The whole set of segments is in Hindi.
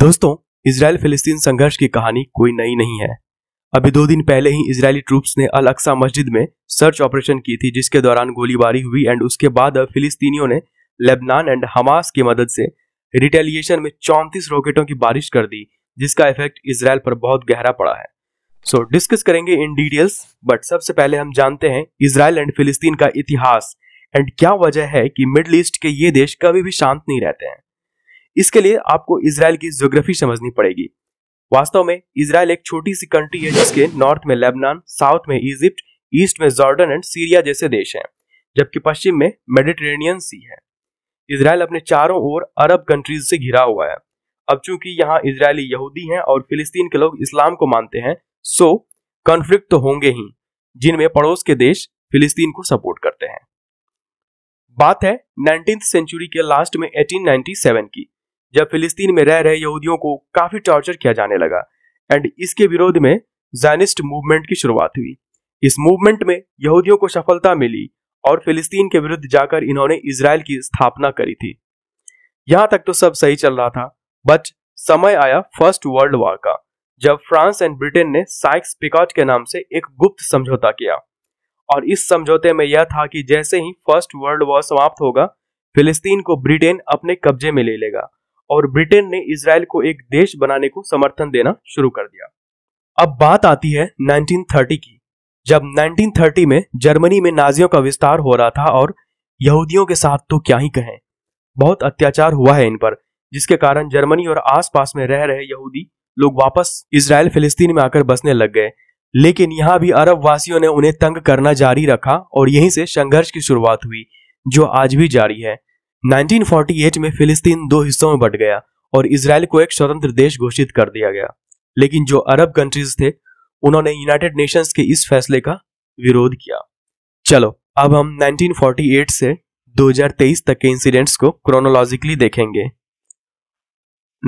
दोस्तों इसराइल फिलिस्तीन संघर्ष की कहानी कोई नई नहीं है अभी दो दिन पहले ही इजरायली ट्रूप्स ने अल अक्सा मस्जिद में सर्च ऑपरेशन की थी जिसके दौरान गोलीबारी हुई एंड उसके बाद फिलिस्तीनियों ने लेबनान एंड हमास की मदद से रिटेलिएशन में चौंतीस रॉकेटों की बारिश कर दी जिसका इफेक्ट इसराइल पर बहुत गहरा पड़ा है सो so, डिस्कस करेंगे इन डिटेल्स बट सबसे पहले हम जानते हैं इसराइल एंड फिलिस्तीन का इतिहास एंड क्या वजह है कि मिडल ईस्ट के ये देश कभी भी शांत नहीं रहते हैं इसके लिए आपको इसराइल की ज्योग्राफी समझनी पड़ेगी वास्तव में इसराइल एक छोटी सी कंट्री है जिसके नॉर्थ में लेबनान साउथ में इजिप्ट ईस्ट में जॉर्डन एंड सीरिया जैसे देश हैं जबकि पश्चिम में मेडिटेरेनियन सी है इसराइल अपने चारों ओर अरब कंट्रीज से घिरा हुआ है अब चूंकि यहाँ इसराइली यहूदी हैं और फिलिस्तीन के लोग इस्लाम को मानते हैं सो कन्फ्लिक्ट तो होंगे ही जिनमें पड़ोस के देश फिलिस्तीन को सपोर्ट करते हैं बात है नाइनटीन सेंचुरी के लास्ट में 1897 की जब फिलिस्तीन में रह रहे यहूदियों को काफी टॉर्चर किया जाने लगा एंड इसके विरोध में जैनिस्ट मूवमेंट की शुरुआत हुई इस मूवमेंट में यहूदियों को सफलता मिली और फिलिस्तीन के विरुद्ध जाकर इन्होंने इसराइल की स्थापना करी थी यहां तक तो सब सही चल रहा था बट समय आया फर्स्ट वर्ल्ड वॉर का जब फ्रांस एंड ब्रिटेन ने साइक्स पिकॉट के नाम से एक गुप्त समझौता किया और इस समझौते में यह था कि जैसे ही फर्स्ट वर्ल्ड वॉर समाप्त होगा फिलिस्तीन को ब्रिटेन अपने कब्जे में ले लेगा और ब्रिटेन ने इसराइल को एक देश बनाने को समर्थन देना शुरू कर दिया अब बात आती है 1930 की जब 1930 में जर्मनी में नाजियों का विस्तार हो रहा था और यहूदियों के साथ तो क्या ही कहें बहुत अत्याचार हुआ है इन पर जिसके कारण जर्मनी और आसपास में रह रहे यहूदी लोग वापस इसराइल फिलिस्तीन में आकर बसने लग गए लेकिन यहाँ भी अरब वासियों ने उन्हें तंग करना जारी रखा और यहीं से संघर्ष की शुरुआत हुई जो आज भी जारी है 1948 में फिलिस्तीन दो हिस्सों में बट गया और इसराइल को एक स्वतंत्र देश घोषित कर दिया गया लेकिन जो अरब कंट्रीज थे उन्होंने यूनाइटेड नेशंस के इस फैसले का विरोध किया चलो अब हम 1948 से 2023 तक के इंसिडेंट्स को क्रोनोलॉजिकली देखेंगे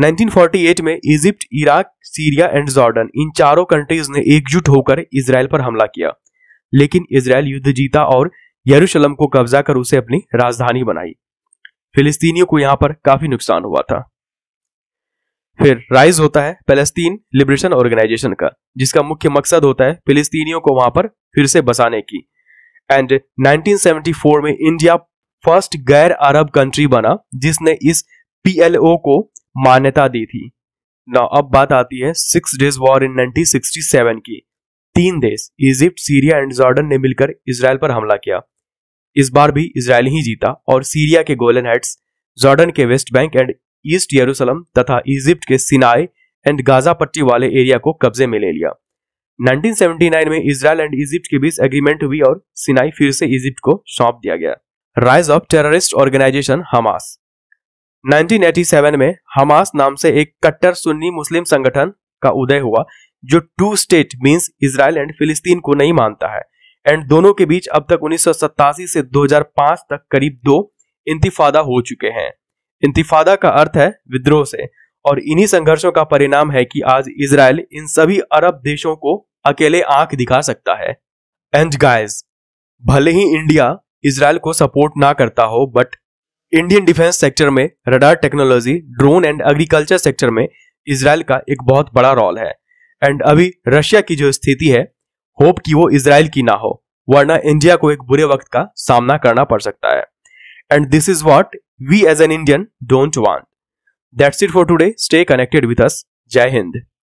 1948 में Egypt Iraq Syria and Jordan इन चारों कंट्रीज ने एकजुट होकर इसराइल पर हमला किया लेकिन इसराइल युद्ध जीता और यरूशलम को कब्जा कर उसे अपनी राजधानी बनाई फिलिस्तीनियों को यहां पर काफी नुकसान हुआ था फिर राइज होता है पैलेस्तीन लिबरेशन ऑर्गेनाइजेशन का जिसका मुख्य मकसद होता है फिलिस्तीनियों को वहां पर फिर से बसाने की एंड 1974 में इंडिया फर्स्ट गैर अरब कंट्री बना जिसने इस पीएलओ को मान्यता दी थी ना अब बात आती है सिक्स डेज वॉर इन 1967 की तीन देश इजिप्ट सीरिया एंड जॉर्डन ने मिलकर इसराइल पर हमला किया इस बार भी इसराइल ही जीता और सीरिया के गोलन हेड्स जॉर्डन के वेस्ट बैंक एंड ईस्ट यरूशलम तथा इजिप्ट के सिनाई एंड गाजा पट्टी वाले एरिया को कब्जे में ले लिया 1979 में इसराइल एंड इजिप्ट के बीच एग्रीमेंट हुई और सिनाई फिर से इजिप्ट को सौंप दिया गया rise of terrorist organisation Hamas 1987 में हमास नाम से एक कट्टर सुन्नी मुस्लिम संगठन का उदय हुआ जो two state means Israel and फिलिस्तीन को नहीं मानता है एंड दोनों के बीच अब तक उन्नीस से 2005 तक करीब दो इंतिफादा हो चुके हैं इंतिफादा का अर्थ है विद्रोह से और इन्हीं संघर्षों का परिणाम है कि आज इसराइल इन सभी अरब देशों को अकेले आंख दिखा सकता है एंड गाइस भले ही इंडिया इसराइल को सपोर्ट ना करता हो बट इंडियन डिफेंस सेक्टर में radar technology drone and agriculture sector में इसराइल का एक बहुत बड़ा रोल है एंड अभी रशिया की जो स्थिति है होप कि वो इसराइल की ना हो वरना इंडिया को एक बुरे वक्त का सामना करना पड़ सकता है and this is what we as an Indian don't want that's it for today stay connected with us जय हिंद